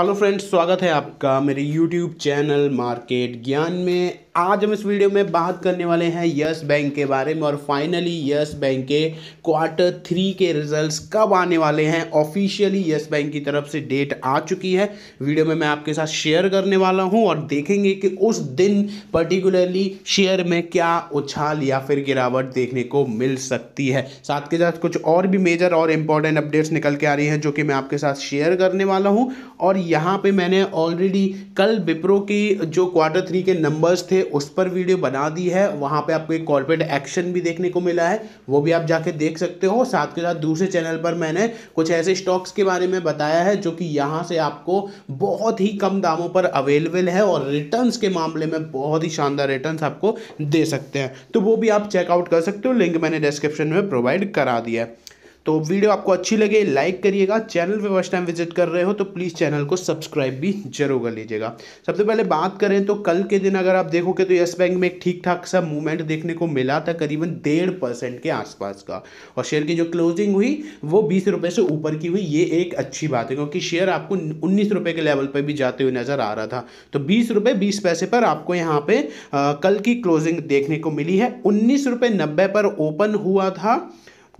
hello friends स्वागत है आपका मेरे यूट्यूब चैनल मार्केट ज्ञान में आज हम इस वीडियो में बात करने वाले हैं यस बैंक के बारे में और फाइनली यस बैंक के क्वार्टर थ्री के रिजल्ट्स कब आने वाले हैं ऑफिशियली यस बैंक की तरफ से डेट आ चुकी है वीडियो में मैं आपके साथ शेयर करने वाला हूं और देखेंगे कि उस दिन पर्टिकुलरली शेयर में क्या उछाल या फिर गिरावट देखने को मिल सकती है साथ के साथ कुछ और भी मेजर और इम्पॉर्टेंट अपडेट्स निकल के आ रही हैं जो कि मैं आपके साथ शेयर करने वाला हूँ और यहाँ पे मैंने ऑलरेडी कल विप्रो की जो क्वार्टर थ्री के नंबर्स थे उस पर वीडियो बना दी है वहाँ पे आपको एक कॉर्पोरेट एक्शन भी देखने को मिला है वो भी आप जाके देख सकते हो साथ के साथ दूसरे चैनल पर मैंने कुछ ऐसे स्टॉक्स के बारे में बताया है जो कि यहाँ से आपको बहुत ही कम दामों पर अवेलेबल है और रिटर्न के मामले में बहुत ही शानदार रिटर्न आपको दे सकते हैं तो वो भी आप चेकआउट कर सकते हो लिंक मैंने डिस्क्रिप्शन में प्रोवाइड करा दिया है तो वीडियो आपको अच्छी लगे लाइक करिएगा चैनल पे फर्स्ट टाइम विजिट कर रहे हो तो प्लीज़ चैनल को सब्सक्राइब भी जरूर कर लीजिएगा सबसे पहले बात करें तो कल के दिन अगर आप देखोगे तो येस बैंक में एक ठीक ठाक सा मूवमेंट देखने को मिला था करीबन डेढ़ परसेंट के आसपास का और शेयर की जो क्लोजिंग हुई वो बीस से ऊपर की हुई ये एक अच्छी बात है क्योंकि शेयर आपको उन्नीस के लेवल पर भी जाते हुए नज़र आ रहा था तो बीस रुपये बीस पैसे पर आपको यहाँ पे कल की क्लोजिंग देखने को मिली है उन्नीस रुपये नब्बे पर ओपन हुआ था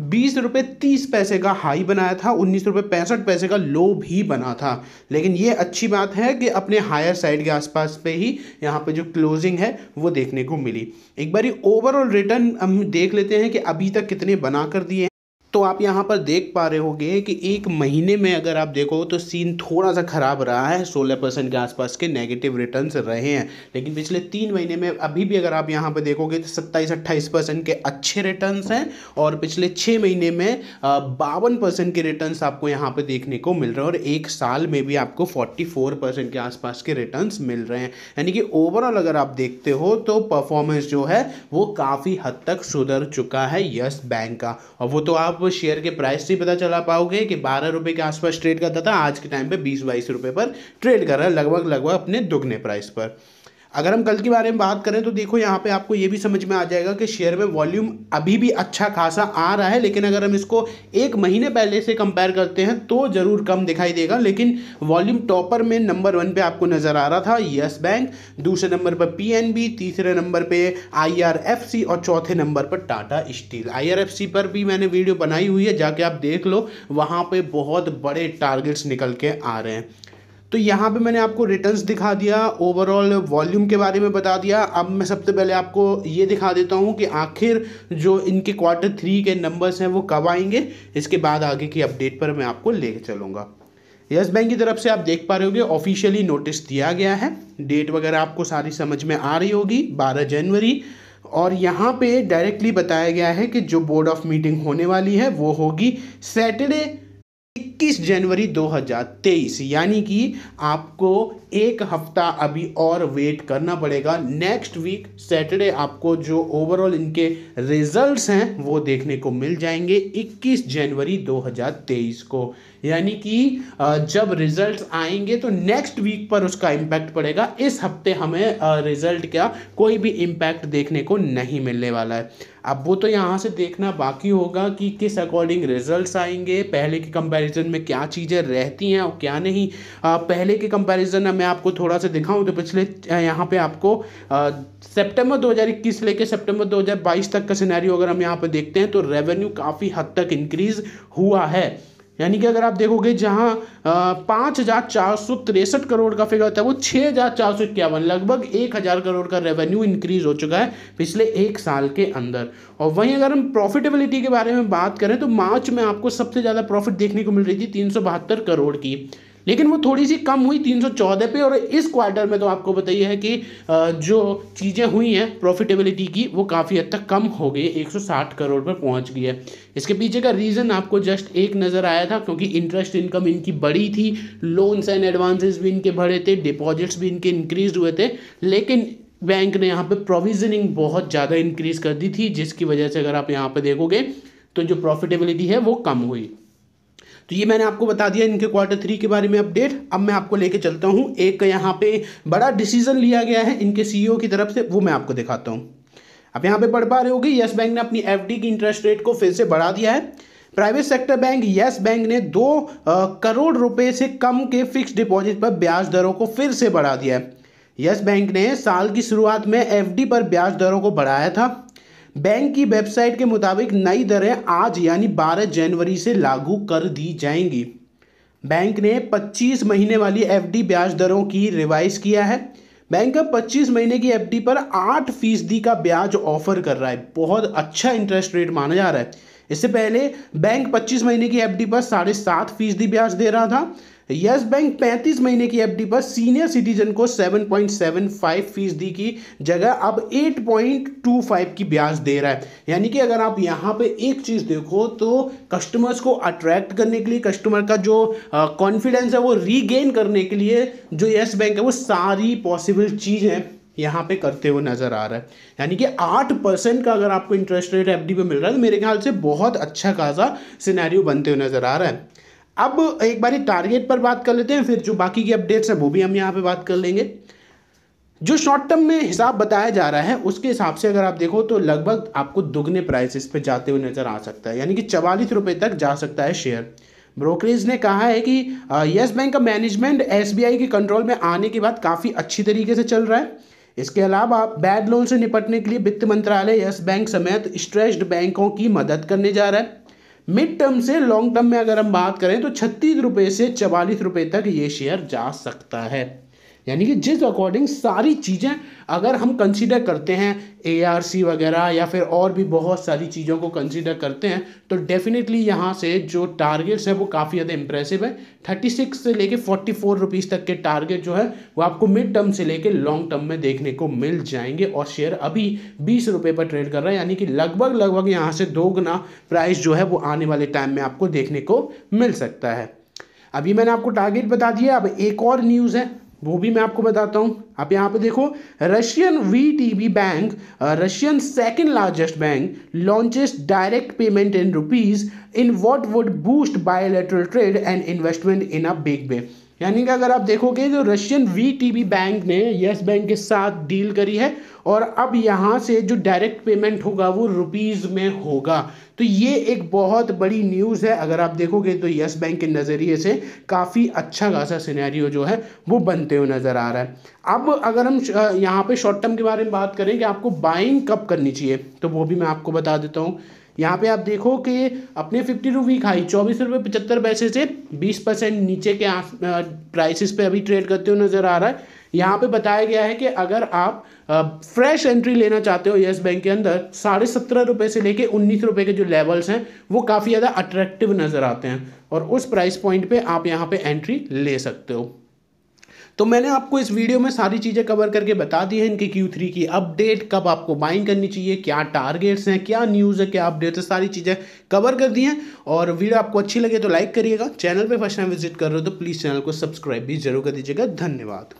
बीस रुपये तीस पैसे का हाई बनाया था उन्नीस रुपये पैंसठ पैसे का लो भी बना था लेकिन ये अच्छी बात है कि अपने हायर साइड के आसपास पे ही यहाँ पे जो क्लोजिंग है वो देखने को मिली एक बार ओवरऑल रिटर्न हम देख लेते हैं कि अभी तक कितने बना कर दिए तो आप यहाँ पर देख पा रहे होगे कि एक महीने में अगर आप देखो तो सीन थोड़ा सा ख़राब रहा है सोलह परसेंट के आसपास के नेगेटिव रिटर्न्स रहे हैं लेकिन पिछले तीन महीने में अभी भी अगर आप यहाँ पर देखोगे तो सत्ताईस अट्ठाईस परसेंट के अच्छे रिटर्न्स हैं और पिछले छः महीने में बावन परसेंट के रिटर्न आपको यहाँ पर देखने को मिल रहे हैं और एक साल में भी आपको फोर्टी फोर परसेंट के आसपास के रिटर्न मिल रहे हैं यानी कि ओवरऑल अगर आप देखते हो तो परफॉर्मेंस जो है वो काफ़ी हद तक सुधर चुका है यस बैंक का और वो तो आप शेयर के प्राइस से पता चला पाओगे कि बारह रुपये के आसपास ट्रेड करता था आज के टाइम पे बीस बाईस रुपये पर ट्रेड कर रहा है लगभग लगभग अपने दुगने प्राइस पर अगर हम कल के बारे में बात करें तो देखो यहाँ पे आपको ये भी समझ में आ जाएगा कि शेयर में वॉल्यूम अभी भी अच्छा खासा आ रहा है लेकिन अगर हम इसको एक महीने पहले से कंपेयर करते हैं तो ज़रूर कम दिखाई देगा लेकिन वॉल्यूम टॉपर में नंबर वन पे आपको नज़र आ रहा था यस बैंक दूसरे नंबर पर पी तीसरे नंबर पर आई और चौथे नंबर पर टाटा स्टील आई पर भी मैंने वीडियो बनाई हुई है जाके आप देख लो वहाँ पर बहुत बड़े टारगेट्स निकल के आ रहे हैं तो यहाँ पे मैंने आपको रिटर्न्स दिखा दिया ओवरऑल वॉल्यूम के बारे में बता दिया अब मैं सबसे पहले आपको ये दिखा देता हूँ कि आखिर जो इनके क्वार्टर थ्री के नंबर्स हैं वो कब आएंगे इसके बाद आगे की अपडेट पर मैं आपको ले चलूँगा यस बैंक की तरफ से आप देख पा रहे होगे ऑफिशियली नोटिस दिया गया है डेट वगैरह आपको सारी समझ में आ रही होगी बारह जनवरी और यहाँ पे डायरेक्टली बताया गया है कि जो बोर्ड ऑफ मीटिंग होने वाली है वो होगी सैटरडे 21 जनवरी 2023 यानी कि आपको एक हफ्ता अभी और वेट करना पड़ेगा नेक्स्ट वीक सैटरडे आपको जो ओवरऑल इनके रिजल्ट्स हैं वो देखने को मिल जाएंगे 21 जनवरी 2023 को यानी कि जब रिजल्ट्स आएंगे तो नेक्स्ट वीक पर उसका इम्पैक्ट पड़ेगा इस हफ्ते हमें रिजल्ट का कोई भी इम्पैक्ट देखने को नहीं मिलने वाला है अब वो तो यहाँ से देखना बाकी होगा कि किस अकॉर्डिंग रिजल्ट्स आएंगे पहले के कंपैरिजन में क्या चीज़ें रहती हैं और क्या नहीं आ, पहले के कंपैरिजन में मैं आपको थोड़ा सा दिखाऊं तो पिछले यहाँ पे आपको सितंबर 2021 लेके लेकर सितंबर 2022 तक का सिनेरियो अगर हम यहाँ पे देखते हैं तो रेवेन्यू काफ़ी हद तक इंक्रीज़ हुआ है यानी कि अगर आप देखोगे जहां पाँच हज़ार चार सौ तिरसठ करोड़ का फिगर होता है वो छः हज़ार चार सौ इक्यावन लगभग एक हज़ार करोड़ का रेवेन्यू इंक्रीज हो चुका है पिछले एक साल के अंदर और वहीं अगर हम प्रॉफिटेबिलिटी के बारे में बात करें तो मार्च में आपको सबसे ज़्यादा प्रॉफिट देखने को मिल रही थी तीन सौ बहत्तर करोड़ की लेकिन वो थोड़ी सी कम हुई 314 पे और इस क्वार्टर में तो आपको बताइए है कि जो चीज़ें हुई हैं प्रॉफिटेबिलिटी की वो काफ़ी हद तक कम हो गई 160 करोड़ पर पहुंच गई है इसके पीछे का रीज़न आपको जस्ट एक नज़र आया था क्योंकि इंटरेस्ट इनकम इनकी बड़ी थी लोन्स एंड एडवांसेस भी इनके बढ़े थे डिपॉजिट्स भी इनके इंक्रीज हुए थे लेकिन बैंक ने यहाँ पर प्रोविजनिंग बहुत ज़्यादा इंक्रीज़ कर दी थी जिसकी वजह से अगर आप यहाँ पर देखोगे तो जो प्रॉफिटेबिलिटी है वो कम हुई तो ये मैंने आपको बता दिया इनके क्वार्टर थ्री के बारे में अपडेट अब मैं आपको लेके चलता हूँ एक यहाँ पे बड़ा डिसीजन लिया गया है इनके सीईओ e की तरफ से वो मैं आपको दिखाता हूँ अब यहाँ पे पढ़ पा रहे होगी येस बैंक ने अपनी एफ की इंटरेस्ट रेट को फिर से बढ़ा दिया है private sector bank Yes Bank ने दो करोड़ रुपए से कम के फिक्स डिपॉजिट पर ब्याज दरों को फिर से बढ़ा दिया है येस बैंक ने साल की शुरुआत में एफडी पर ब्याज दरों को बढ़ाया था बैंक की वेबसाइट के मुताबिक नई दरें आज यानी 12 जनवरी से लागू कर दी जाएंगी बैंक ने 25 महीने वाली एफडी ब्याज दरों की रिवाइज किया है बैंक अब 25 महीने की एफडी पर 8 फीसदी का ब्याज ऑफर कर रहा है बहुत अच्छा इंटरेस्ट रेट माना जा रहा है इससे पहले बैंक 25 महीने की एफडी पर साढ़े सात फीसदी ब्याज दे रहा था यस बैंक 35 महीने की एफडी पर सीनियर सिटीजन को 7.75 फीसदी की जगह अब 8.25 की ब्याज दे रहा है यानी कि अगर आप यहाँ पे एक चीज़ देखो तो कस्टमर्स को अट्रैक्ट करने के लिए कस्टमर का जो कॉन्फिडेंस है वो रीगेन करने के लिए जो यस बैंक है वो सारी पॉसिबल चीज़ें यहाँ पे करते हुए नज़र आ रहा है यानी कि आठ परसेंट का अगर आपको इंटरेस्ट रेट एफ पे मिल रहा है तो मेरे ख्याल से बहुत अच्छा खासा सिनेरियो बनते हुए नज़र आ रहा है अब एक बार टारगेट पर बात कर लेते हैं फिर जो बाकी की अपडेट्स हैं वो भी हम यहाँ पे बात कर लेंगे जो शॉर्ट टर्म में हिसाब बताया जा रहा है उसके हिसाब से अगर आप देखो तो लगभग आपको दुगने प्राइसेस पे जाते हुए नज़र आ सकता है यानी कि चवालीस रुपये तक जा सकता है शेयर ब्रोकरेज ने कहा है कि येस बैंक का मैनेजमेंट एसबीआई के कंट्रोल में आने के बाद काफ़ी अच्छी तरीके से चल रहा है इसके अलावा बैड लोन से निपटने के लिए वित्त मंत्रालय येस बैंक समेत स्ट्रेस्ड बैंकों की मदद करने जा रहा है मिड टर्म से लॉन्ग टर्म में अगर हम बात करें तो छत्तीस रुपये से चवालीस रुपये तक ये शेयर जा सकता है यानी कि जिस अकॉर्डिंग सारी चीज़ें अगर हम कंसिडर करते हैं ए वगैरह या फिर और भी बहुत सारी चीज़ों को कंसिडर करते हैं तो डेफिनेटली यहाँ से जो टारगेट्स है वो काफ़ी ज़्यादा इंप्रेसिव है थर्टी सिक्स से लेके फोर्टी फोर रुपीज़ तक के टारगेट जो है वो आपको मिड टर्म से लेके लॉन्ग टर्म में देखने को मिल जाएंगे और शेयर अभी बीस रुपये पर ट्रेड कर रहा है यानी कि लगभग लगभग यहाँ से दो गुना प्राइस जो है वो आने वाले टाइम में आपको देखने को मिल सकता है अभी मैंने आपको टारगेट बता दिया अब एक और न्यूज़ है वो भी मैं आपको बताता हूँ आप यहाँ पे देखो Russian V T B bank Russian second largest bank launches direct payment in rupees in what would boost bilateral trade and investment in a big way यानी कि अगर आप देखोगे तो रशियन वी बैंक ने यस बैंक के साथ deal करी है और अब यहाँ से जो डायरेक्ट पेमेंट होगा वो रुपीज़ में होगा तो ये एक बहुत बड़ी न्यूज़ है अगर आप देखोगे तो येस बैंक के नज़रिए से काफ़ी अच्छा खासा सिनेरियो जो है वो बनते हुए नज़र आ रहा है अब अगर हम यहाँ पे शॉर्ट टर्म के बारे में बात करें कि आपको बाइंग कब करनी चाहिए तो वो भी मैं आपको बता देता हूँ यहाँ पे आप देखो कि अपने फिफ्टी टू वीक हाई चौबीस रुपये पचहत्तर पैसे से बीस परसेंट नीचे के प्राइसेस पे अभी ट्रेड करते हुए नज़र आ रहा है यहाँ पे बताया गया है कि अगर आप फ्रेश एंट्री लेना चाहते हो येस बैंक के अंदर साढ़े सत्रह रुपये से लेके उन्नीस रुपये के जो लेवल्स हैं वो काफ़ी ज़्यादा अट्रैक्टिव नज़र आते हैं और उस प्राइस पॉइंट पे आप यहाँ पे एंट्री ले सकते हो तो मैंने आपको इस वीडियो में सारी चीज़ें कवर करके बता दी है इनके क्यू थ्री की अपडेट कब आपको बाइंग करनी चाहिए क्या टारगेट्स हैं क्या न्यूज़ है क्या अपडेट है सारी चीज़ें कवर कर दी हैं और वीडियो आपको अच्छी लगे तो लाइक करिएगा चैनल पर फर्स्ट टाइम विजिट कर रहे हो तो प्लीज़ चैनल को सब्सक्राइब भी जरूर कर दीजिएगा धन्यवाद